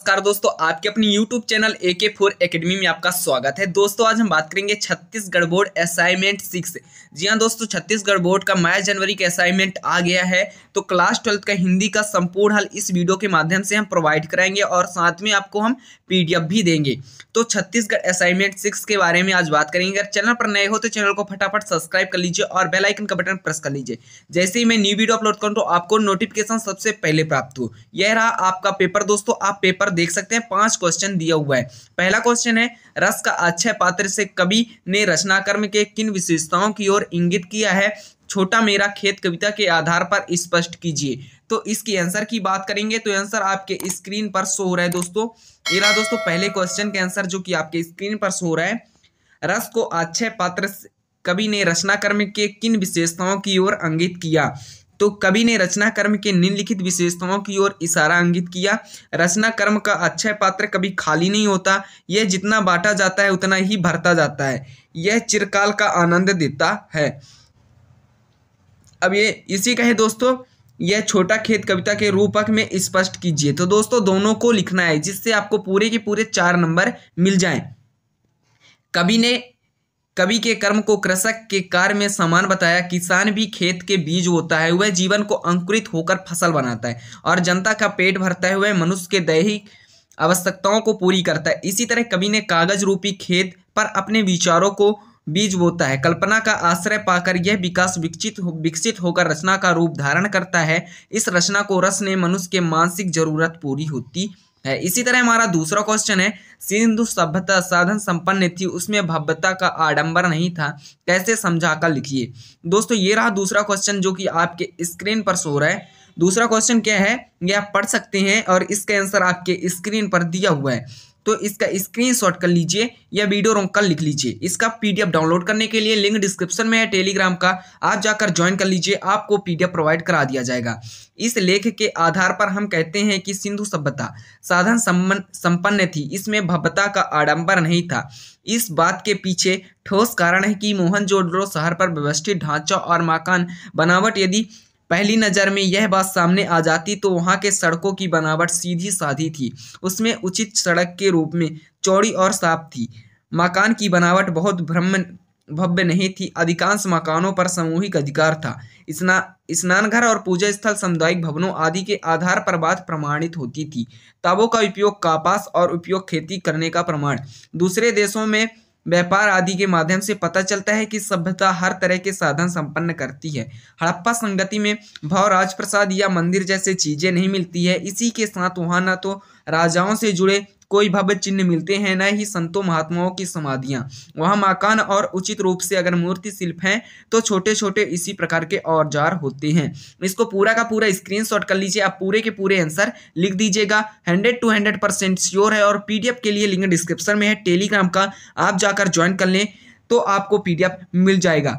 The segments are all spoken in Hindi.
नमस्कार दोस्तों आपके अपने YouTube चैनल ए के फोर अकेडमी में आपका स्वागत है दोस्तों आज हम बात करेंगे छत्तीसगढ़ बोर्ड असाइनमेंट सिक्स जी हाँ दोस्तों छत्तीसगढ़ बोर्ड का मई जनवरी का असाइनमेंट आ गया है तो क्लास ट्वेल्थ का हिंदी का संपूर्ण हल इस वीडियो के माध्यम से हम प्रोवाइड कराएंगे और साथ में आपको हम पी भी देंगे तो छत्तीसगढ़ असाइनमेंट सिक्स के बारे में आज बात करेंगे अगर चैनल पर नए हो तो चैनल को फटाफट सब्सक्राइब कर लीजिए और बेलाइकन का बटन प्रेस कर लीजिए जैसे ही मैं न्यू वीडियो अपलोड करूँ तो आपको नोटिफिकेशन सबसे पहले प्राप्त हो यह रहा आपका पेपर दोस्तों आप पेपर बार देख सकते हैं पांच क्वेश्चन दिया हुआ है पहला क्वेश्चन है रस का अक्षय पात्र से कवि ने रचनाकर्म के किन विशेषताओं की ओर इंगित किया है छोटा मेरा खेत कविता के आधार पर स्पष्ट कीजिए तो इसकी आंसर की बात करेंगे तो आंसर आपके स्क्रीन पर शो हो रहा है दोस्तों ये रहा दोस्तों पहले क्वेश्चन के आंसर जो कि आपके स्क्रीन पर शो हो रहा है रस को अच्छे पात्र कवि ने रचनाकर्म के किन विशेषताओं की ओर अंगित किया तो कवि ने रचना कर्म के निम्नलिखित विशेषताओं की ओर इशारा अंगित किया रचना कर्म का अक्षय पात्र कभी खाली नहीं होता यह जितना बांटा जाता है उतना ही भरता जाता है यह चिरकाल का आनंद देता है अब ये इसी कहे दोस्तों यह छोटा खेत कविता के रूपक में स्पष्ट कीजिए तो दोस्तों दोनों को लिखना है जिससे आपको पूरे के पूरे चार नंबर मिल जाएं कवि ने कवि के कर्म को कृषक के कार्य में समान बताया किसान भी खेत के बीज होता है वह जीवन को अंकुरित होकर फसल बनाता है और जनता का पेट भरता है वह मनुष्य के दैहिक आवश्यकताओं को पूरी करता है इसी तरह कवि ने कागज रूपी खेत पर अपने विचारों को बीज बोता है कल्पना का आश्रय पाकर यह विकास विकसित हो, विकसित होकर रचना का रूप धारण करता है इस रचना को रस ने मनुष्य के मानसिक जरूरत पूरी होती है इसी तरह हमारा दूसरा क्वेश्चन है सिंधु सभ्यता साधन संपन्न थी उसमें भव्यता का आडंबर नहीं था कैसे समझा कर लिखिए दोस्तों ये रहा दूसरा क्वेश्चन जो कि आपके स्क्रीन पर सो रहा है दूसरा क्वेश्चन क्या है ये आप पढ़ सकते हैं और इसका आंसर आपके स्क्रीन पर दिया हुआ है तो इसका स्क्रीनशॉट कर लीजिए या वीडियो रोक कर लिख लीजिए इसका पीडीएफ डाउनलोड करने के लिए लिंक डिस्क्रिप्शन में है टेलीग्राम का आप जाकर ज्वाइन कर लीजिए आपको पीडीएफ प्रोवाइड करा दिया जाएगा इस लेख के आधार पर हम कहते हैं कि सिंधु सभ्यता साधन संपन्न थी इसमें भव्यता का आडंबर नहीं था इस बात के पीछे ठोस कारण है कि मोहन शहर पर व्यवस्थित ढांचा और मकान बनावट यदि पहली नज़र में यह बात सामने आ जाती तो वहाँ के सड़कों की बनावट सीधी साधी थी उसमें उचित सड़क के रूप में चौड़ी और साफ थी मकान की बनावट बहुत भ्रम भव्य नहीं थी अधिकांश मकानों पर सामूहिक अधिकार था स्ना स्नानघर और पूजा स्थल सामुदायिक भवनों आदि के आधार पर बात प्रमाणित होती थी ताबों का उपयोग कापास और उपयोग खेती करने का प्रमाण दूसरे देशों में व्यापार आदि के माध्यम से पता चलता है कि सभ्यता हर तरह के साधन संपन्न करती है हड़प्पा संगति में भव राजप्रसाद या मंदिर जैसे चीजें नहीं मिलती है इसी के साथ वहां न तो राजाओं से जुड़े कोई भव्य चिन्ह मिलते हैं न ही संतों महात्माओं की समाधियाँ वहाँ मकान और उचित रूप से अगर मूर्ति शिल्प हैं तो छोटे छोटे इसी प्रकार के औजार होते हैं इसको पूरा का पूरा स्क्रीन कर लीजिए आप पूरे के पूरे आंसर लिख दीजिएगा hundred to hundred percent sure है और पीडीएफ के लिए लिंक डिस्क्रिप्शन में है टेलीग्राम का आप जाकर ज्वाइन कर लें तो आपको पीडीएफ मिल जाएगा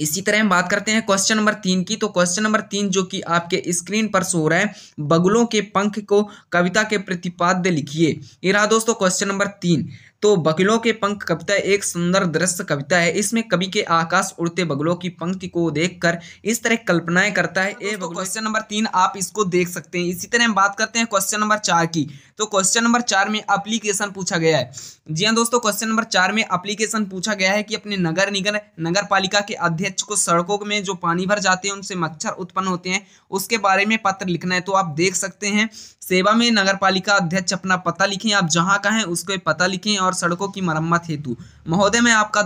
इसी तरह हम बात करते हैं क्वेश्चन नंबर तीन की तो क्वेश्चन नंबर तीन जो कि आपके स्क्रीन पर शो रहा है बगुलों के पंख को कविता के प्रतिपाद्य लिखिए ये रहा दोस्तों क्वेश्चन नंबर तीन तो बगलों के पंख कविता एक सुंदर दृश्य कविता है इसमें कवि के आकाश उड़ते बगलों की पंक्ति को देखकर इस तरह कल्पनाएं करता है ए क्वेश्चन नंबर तीन आप इसको देख सकते हैं इसी तरह हम बात करते हैं क्वेश्चन नंबर चार की तो क्वेश्चन नंबर चार में अप्लीकेशन पूछा गया है जी हाँ दोस्तों क्वेश्चन नंबर चार में अप्लीकेशन पूछा गया है कि अपने नगर निगम नगर पालिका के अध्यक्ष को सड़कों में जो पानी भर जाते हैं उनसे मच्छर उत्पन्न होते हैं उसके बारे में पत्र लिखना है तो आप देख सकते हैं सेवा में नगर पालिका अध्यक्ष अपना पता लिखें आप जहां का हैं उसको पता लिखें और सड़कों की मरम्मत हेतु महोदय मैं आपका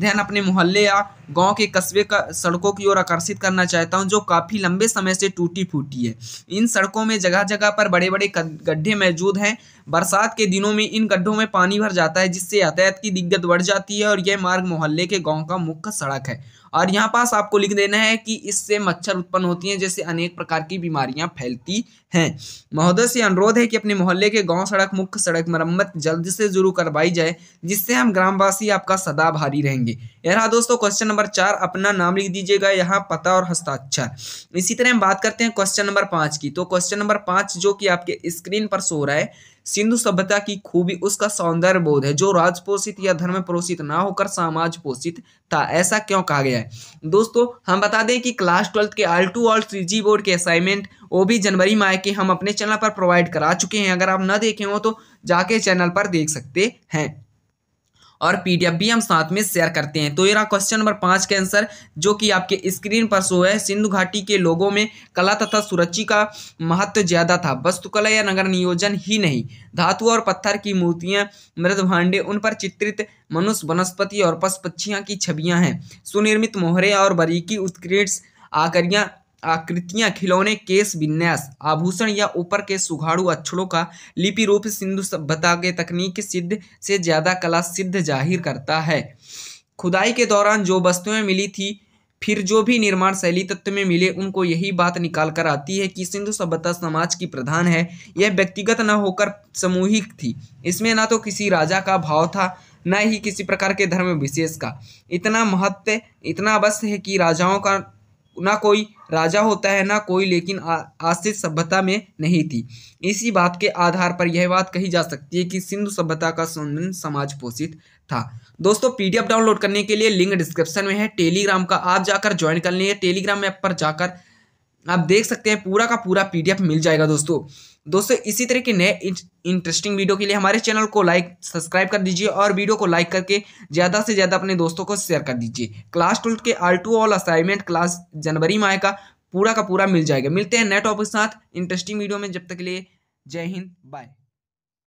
ध्यान अपने मोहल्ले या गांव के कस्बे का सड़कों की ओर आकर्षित करना चाहता हूं जो काफ़ी लंबे समय से टूटी फूटी है इन सड़कों में जगह जगह पर बड़े बड़े गड्ढे मौजूद हैं बरसात के दिनों में इन गड्ढों में पानी भर जाता है जिससे यातायात की दिक्कत बढ़ जाती है और यह मार्ग मोहल्ले के गांव का मुख्य सड़क है और यहाँ पास आपको लिख देना है कि इससे मच्छर उत्पन्न होती हैं जैसे अनेक प्रकार की बीमारियाँ फैलती हैं महोदय से अनुरोध है कि अपने मोहल्ले के गाँव सड़क मुख्य सड़क मरम्मत जल्द से जरूर करवाई जाए जिससे हम ग्रामवासी आपका सदा भारी रहेंगे यहाँ दोस्तों क्वेश्चन नंबर चार अपना नाम लिख दीजिएगा यहाँ पता और हस्ताक्षर इसी तरह हम बात करते हैं क्वेश्चन नंबर पाँच की तो क्वेश्चन नंबर पाँच जो कि आपके स्क्रीन पर सो रहा है सिंधु सभ्यता की खूबी उसका सौंदर्य बोध है जो राजपोषित या धर्म पोषित ना होकर समाज पोषित था ऐसा क्यों कहा गया है दोस्तों हम बता दें कि क्लास ट्वेल्थ के आल टू और थ्री बोर्ड के असाइनमेंट वो भी जनवरी माह के हम अपने चैनल पर प्रोवाइड करा चुके हैं अगर आप न देखे हो तो जाके चैनल पर देख सकते हैं और पीडीएफ भी हम साथ में शेयर करते हैं तो ये रहा क्वेश्चन नंबर पाँच का आंसर जो कि आपके स्क्रीन पर शो है सिंधु घाटी के लोगों में कला तथा सुरक्षि का महत्व ज़्यादा था वस्तुकला या नगर नियोजन ही नहीं धातु और पत्थर की मूर्तियाँ मृद भांडे उन पर चित्रित मनुष्य वनस्पति और पशु पक्षियाँ की छवियाँ हैं सुनिर्मित मोहरे और बारीकी उत्कृष्ट आकरियाँ आकृतियां खिलौने केस विन्यास आभूषण या ऊपर के सुघाड़ू अक्षरों का लिपि रूप सिंधु सभ्यता के तकनीक सिद्ध से ज़्यादा कला सिद्ध जाहिर करता है खुदाई के दौरान जो वस्तुएं मिली थी फिर जो भी निर्माण शैली तत्व में मिले उनको यही बात निकाल कर आती है कि सिंधु सभ्यता समाज की प्रधान है यह व्यक्तिगत न होकर सामूहिक थी इसमें ना तो किसी राजा का भाव था न ही किसी प्रकार के धर्म विशेष का इतना महत्व इतना अवश्य है कि राजाओं का ना कोई राजा होता है ना कोई लेकिन आश्रित सभ्यता में नहीं थी इसी बात के आधार पर यह बात कही जा सकती है कि सिंधु सभ्यता का संबंध समाज पोषित था दोस्तों पीडीएफ डाउनलोड करने के लिए लिंक डिस्क्रिप्शन में है टेलीग्राम का आप जाकर ज्वाइन कर लेंगे टेलीग्राम ऐप पर जाकर आप देख सकते हैं पूरा का पूरा पी मिल जाएगा दोस्तों दोस्तों इसी तरह के नए इंटरेस्टिंग वीडियो के लिए हमारे चैनल को लाइक सब्सक्राइब कर दीजिए और वीडियो को लाइक करके ज़्यादा से ज़्यादा अपने दोस्तों को शेयर कर दीजिए क्लास ट्वेल्थ के all to all assignment class जनवरी माह का पूरा का पूरा मिल जाएगा मिलते हैं नए टॉपिक के साथ इंटरेस्टिंग वीडियो में जब तक के लिए जय हिंद बाय